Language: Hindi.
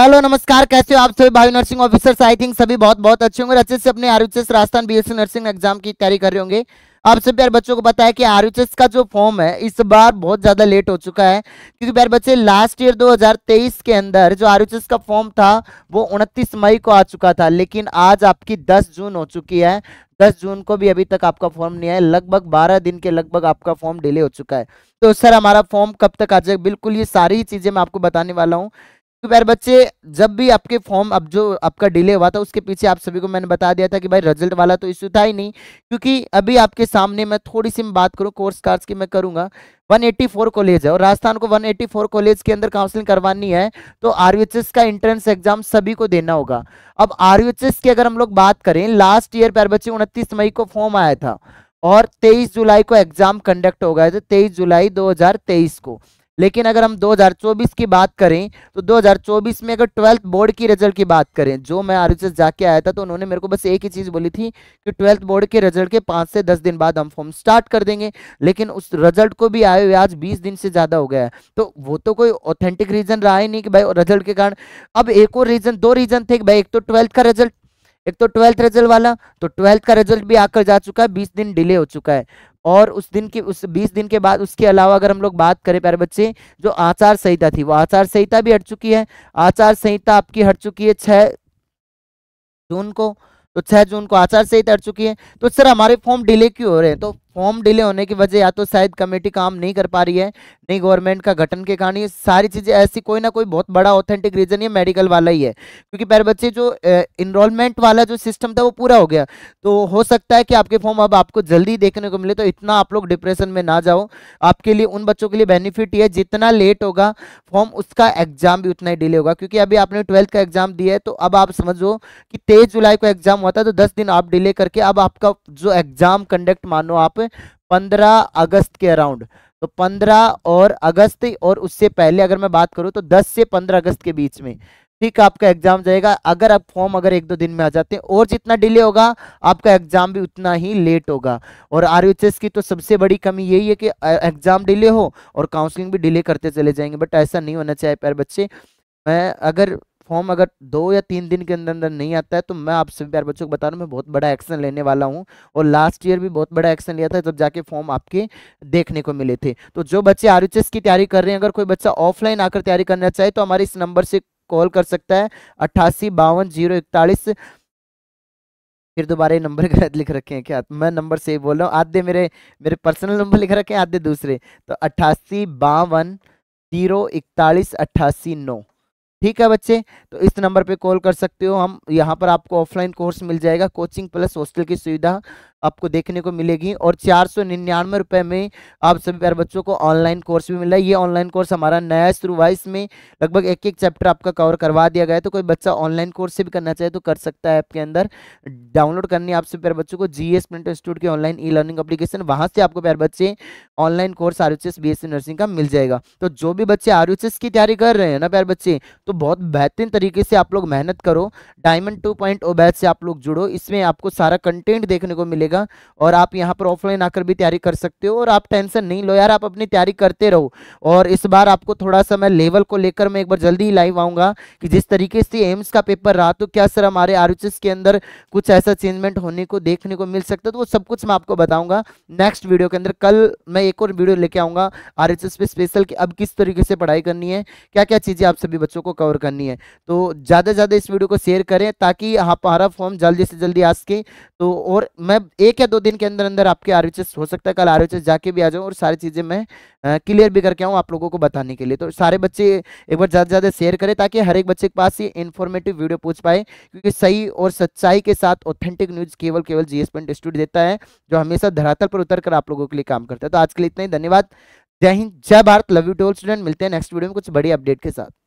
हेलो नमस्कार कैसे हो आप सभी भाई नर्सिंग ऑफिसर्स आई थिंक सभी बहुत बहुत अच्छे होंगे अच्छे से अपने R Rajasthan B nursing exam की तैयारी कर रहे होंगे आप सब प्यार बच्चों को बताया कि आर का जो फॉर्म है इस बार बहुत ज़्यादा लेट हो चुका है क्योंकि प्यार बच्चे लास्ट ईयर 2023 के अंदर जो आर का फॉर्म था वो उनतीस मई को आ चुका था लेकिन आज आपकी दस जून हो चुकी है दस जून को भी अभी तक आपका फॉर्म नहीं आया लगभग बारह दिन के लगभग आपका फॉर्म डिले हो चुका है तो सर हमारा फॉर्म कब तक आ जाएगा बिल्कुल ये सारी चीज़ें मैं आपको बताने वाला हूँ तो प्यार बच्चे जब भी आपके फॉर्म अब जो आपका डिले हुआ था उसके पीछे आप सभी को मैंने बता दिया था कि भाई रिजल्ट वाला तो इश्यू था ही नहीं क्योंकि अभी आपके सामने मैं थोड़ी सी बात करूँ कोर्स कार्ड्स की मैं करूंगा 184 कॉलेज है और राजस्थान को 184 कॉलेज के अंदर काउंसलिंग करवानी है तो आर का एंट्रेंस एग्जाम सभी को देना होगा अब आर की अगर हम लोग बात करें लास्ट ईयर प्यारे बच्चे उनतीस मई को फॉर्म आया था और तेईस जुलाई को एग्जाम कंडक्ट होगा तेईस जुलाई दो को लेकिन अगर हम 2024 की बात करें तो 2024 में अगर ट्वेल्थ बोर्ड की रिजल्ट की बात करें जो मैं आर जाके आया था तो उन्होंने मेरे को बस एक ही चीज़ बोली थी कि ट्वेल्थ बोर्ड के रिजल्ट के पाँच से दस दिन बाद हम फॉर्म स्टार्ट कर देंगे लेकिन उस रिजल्ट को भी आए हुए आज बीस दिन से ज़्यादा हो गया है तो वो तो कोई ऑथेंटिक रीज़न रहा ही नहीं कि भाई रिजल्ट के कारण अब एक और रीज़न दो रीज़न थे कि भाई एक तो ट्वेल्थ का रिजल्ट एक तो ट्वेल्थ रिजल्ट वाला तो ट्वेल्थ का रिजल्ट भी आकर जा चुका है बीस दिन डिले हो चुका है और उस दिन के उस बीस दिन के बाद उसके अलावा अगर हम लोग बात करें प्यारे बच्चे जो आचार संहिता थी वो आचार संहिता भी हट चुकी है आचार संहिता आपकी हट चुकी है छह जून को तो छह जून को आचार संहिता हट चुकी है तो सर हमारे फॉर्म डिले क्यों हो रहे हैं तो फॉर्म डिले होने की वजह या तो शायद कमेटी काम नहीं कर पा रही है नहीं गवर्नमेंट का गठन के कारण ये सारी चीज़ें ऐसी कोई ना कोई बहुत बड़ा ऑथेंटिक रीजन ये मेडिकल वाला ही है क्योंकि पैर बच्चे जो इनरोलमेंट वाला जो सिस्टम था वो पूरा हो गया तो हो सकता है कि आपके फॉर्म अब आपको जल्दी देखने को मिले तो इतना आप लोग डिप्रेशन में ना जाओ आपके लिए उन बच्चों के लिए बेनिफिट ये जितना लेट होगा फॉर्म उसका एग्जाम भी उतना ही डिले होगा क्योंकि अभी आपने ट्वेल्थ का एग्जाम दिया है तो अब आप समझो कि तेईस जुलाई को एग्जाम हुआ था तो दस दिन आप डिले करके अब आपका जो एग्जाम कंडक्ट मानो आप ऑफ पंद्रह अगस्त के अराउंड तो 15 और अगस्त और उससे पहले अगर मैं बात करूँ तो 10 से 15 अगस्त के बीच में ठीक आपका एग्जाम जाएगा अगर आप फॉर्म अगर एक दो दिन में आ जाते हैं और जितना डिले होगा आपका एग्जाम भी उतना ही लेट होगा और आर की तो सबसे बड़ी कमी यही है कि एग्जाम डिले हो और काउंसलिंग भी डिले करते चले जाएंगे बट ऐसा नहीं होना चाहिए प्यार बच्चे मैं अगर फॉर्म अगर दो या तीन दिन के अंदर अंदर नहीं आता है तो मैं आप सभी प्यार बच्चों को बता रहा हूँ मैं बहुत बड़ा एक्शन लेने वाला हूँ और लास्ट ईयर भी बहुत बड़ा एक्शन लिया था जब जाके फॉर्म आपके देखने को मिले थे तो जो बच्चे आर की तैयारी कर रहे हैं अगर कोई बच्चा ऑफलाइन आकर तैयारी करना चाहे तो हमारे इस नंबर से कॉल कर सकता है अट्ठासी बावन जीरो इकतालीस फिर दोबारा ये नंबर गलत लिख रखे हैं क्या मैं नंबर से ही बोल रहा हूँ आधे मेरे मेरे पर्सनल नंबर लिख रखे हैं आधे दूसरे तो अट्ठासी बावन जीरो इकतालीस अट्ठासी नौ ठीक है बच्चे तो इस नंबर पे कॉल कर सकते हो हम यहाँ पर आपको ऑफलाइन कोर्स मिल जाएगा कोचिंग प्लस हॉस्टल की सुविधा आपको देखने को मिलेगी और चार सौ निन्यानवे रुपये में आप सभी प्यार बच्चों को ऑनलाइन कोर्स भी मिला है ये ऑनलाइन कोर्स हमारा नया शुरू हुआ इसमें लगभग एक एक चैप्टर आपका कवर करवा दिया गया है तो कोई बच्चा ऑनलाइन कोर्स से भी करना चाहे तो कर सकता है आपके अंदर डाउनलोड करनी आप सभी प्यार बच्चों को जी एस प्रिंट इंस्टीट्यूट की ऑनलाइन ई लर्निंग अपलीकेशन वहाँ से आपको प्यार बच्चे online course R H nursing का मिल जाएगा तो जो भी बच्चे आर की तैयारी कर रहे हैं ना प्यार बच्चे तो बहुत बेहतरीन तरीके से आप लोग मेहनत करो diamond two point O batch से आप लोग जुड़ो इसमें आपको सारा कंटेंट देखने को मिलेगा रहेगा और आप यहाँ पर ऑफलाइन आकर भी तैयारी कर सकते हो और आप टेंशन नहीं लो यार आप अपनी तैयारी करते रहो और इस बार आपको थोड़ा सा मैं लेवल को लेकर मैं एक बार जल्दी ही लाइव आऊँगा कि जिस तरीके से एम्स का पेपर रहा तो क्या सर हमारे आर के अंदर कुछ ऐसा चेंजमेंट होने को देखने को मिल सकता है तो वो सब कुछ मैं आपको बताऊँगा नेक्स्ट वीडियो के अंदर कल मैं एक और वीडियो लेके आऊँगा आर पे स्पेशल कि अब किस तरीके से पढ़ाई करनी है क्या क्या चीज़ें आप सभी बच्चों को कवर करनी है तो ज़्यादा से ज़्यादा इस वीडियो को शेयर करें ताकि हमारा फॉर्म जल्दी से जल्दी आ सके तो और मैं एक या दो दिन के अंदर अंदर आपके आर हो सकता है कल आर जाके भी आ जाऊँ और सारी चीज़ें मैं क्लियर भी करके आऊँ आप लोगों को बताने के लिए तो सारे बच्चे एक बार ज़्यादा से ज़्यादा शेयर करें ताकि हर एक बच्चे के पास ये इन्फॉर्मेटिव वीडियो पूछ पाए क्योंकि सही और सच्चाई के साथ ऑथेंटिक न्यूज़ केवल केवल जी एस इंस्टीट्यूट देता है जो हमेशा धरातल पर उतर कर आप लोगों के लिए काम करता है तो आज के लिए इतना ही धन्यवाद जय हिंद जय Bharat love you to all student मिलते हैं नेक्स्ट वीडियो में कुछ बड़ी अपडेट के साथ